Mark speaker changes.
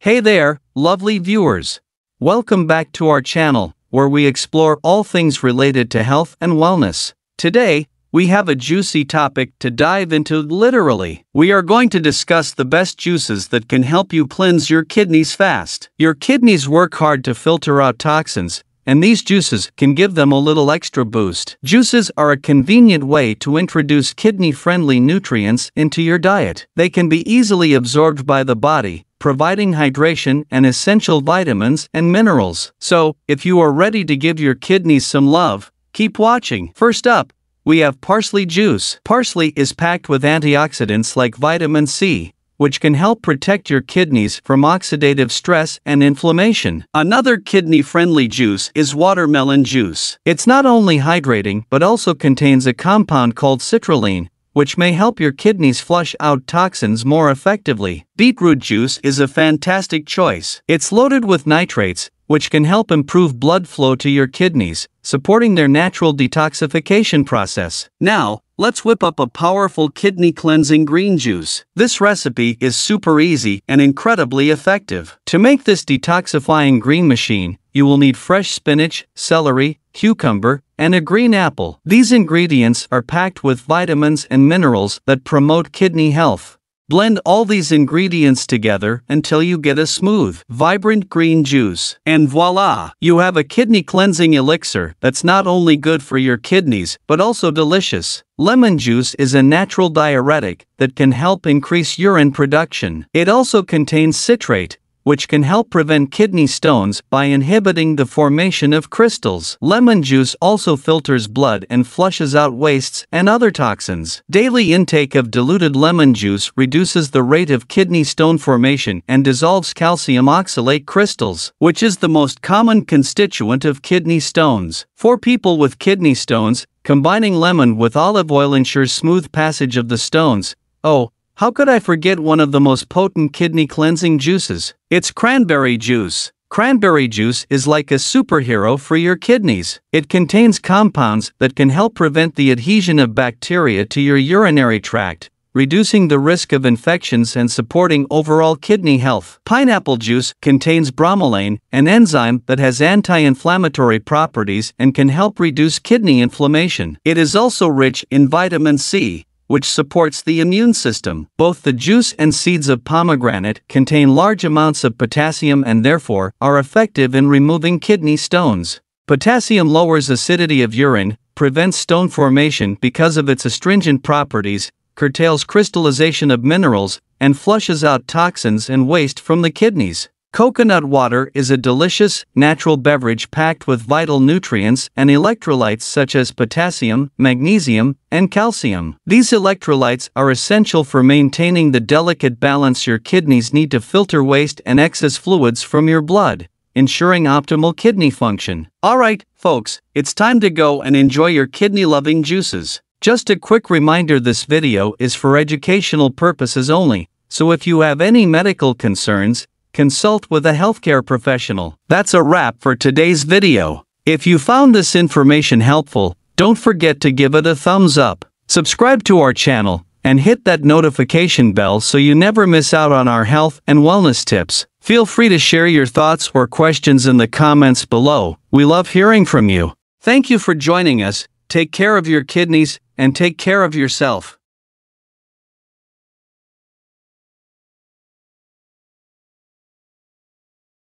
Speaker 1: Hey there, lovely viewers. Welcome back to our channel, where we explore all things related to health and wellness. Today, we have a juicy topic to dive into literally. We are going to discuss the best juices that can help you cleanse your kidneys fast. Your kidneys work hard to filter out toxins and these juices can give them a little extra boost. Juices are a convenient way to introduce kidney friendly nutrients into your diet. They can be easily absorbed by the body, providing hydration and essential vitamins and minerals. So, if you are ready to give your kidneys some love, keep watching. First up, we have parsley juice. Parsley is packed with antioxidants like vitamin C which can help protect your kidneys from oxidative stress and inflammation. Another kidney friendly juice is watermelon juice. It's not only hydrating but also contains a compound called citrulline, which may help your kidneys flush out toxins more effectively. Beetroot juice is a fantastic choice. It's loaded with nitrates, which can help improve blood flow to your kidneys, supporting their natural detoxification process. Now, let's whip up a powerful kidney cleansing green juice. This recipe is super easy and incredibly effective. To make this detoxifying green machine, you will need fresh spinach, celery, cucumber, and a green apple. These ingredients are packed with vitamins and minerals that promote kidney health. Blend all these ingredients together until you get a smooth, vibrant green juice. And voila! You have a kidney cleansing elixir that's not only good for your kidneys, but also delicious. Lemon juice is a natural diuretic that can help increase urine production. It also contains citrate, which can help prevent kidney stones by inhibiting the formation of crystals. Lemon juice also filters blood and flushes out wastes and other toxins. Daily intake of diluted lemon juice reduces the rate of kidney stone formation and dissolves calcium oxalate crystals, which is the most common constituent of kidney stones. For people with kidney stones, combining lemon with olive oil ensures smooth passage of the stones. Oh, how could I forget one of the most potent kidney cleansing juices? It's cranberry juice. Cranberry juice is like a superhero for your kidneys. It contains compounds that can help prevent the adhesion of bacteria to your urinary tract, reducing the risk of infections and supporting overall kidney health. Pineapple juice contains bromelain, an enzyme that has anti inflammatory properties and can help reduce kidney inflammation. It is also rich in vitamin C, which supports the immune system. Both the juice and seeds of pomegranate contain large amounts of potassium and therefore are effective in removing kidney stones. Potassium lowers acidity of urine, prevents stone formation because of its astringent properties, curtails crystallization of minerals, and flushes out toxins and waste from the kidneys. Coconut water is a delicious, natural beverage packed with vital nutrients and electrolytes such as potassium, magnesium, and calcium. These electrolytes are essential for maintaining the delicate balance your kidneys need to filter waste and excess fluids from your blood, ensuring optimal kidney function. Alright, folks, it's time to go and enjoy your kidney-loving juices. Just a quick reminder this video is for educational purposes only, so if you have any medical concerns, consult with a healthcare professional. That's a wrap for today's video. If you found this information helpful, don't forget to give it a thumbs up, subscribe to our channel, and hit that notification bell so you never miss out on our health and wellness tips. Feel free to share your thoughts or questions in the comments below. We love hearing from you. Thank you for joining us. Take care of your kidneys and take care of yourself.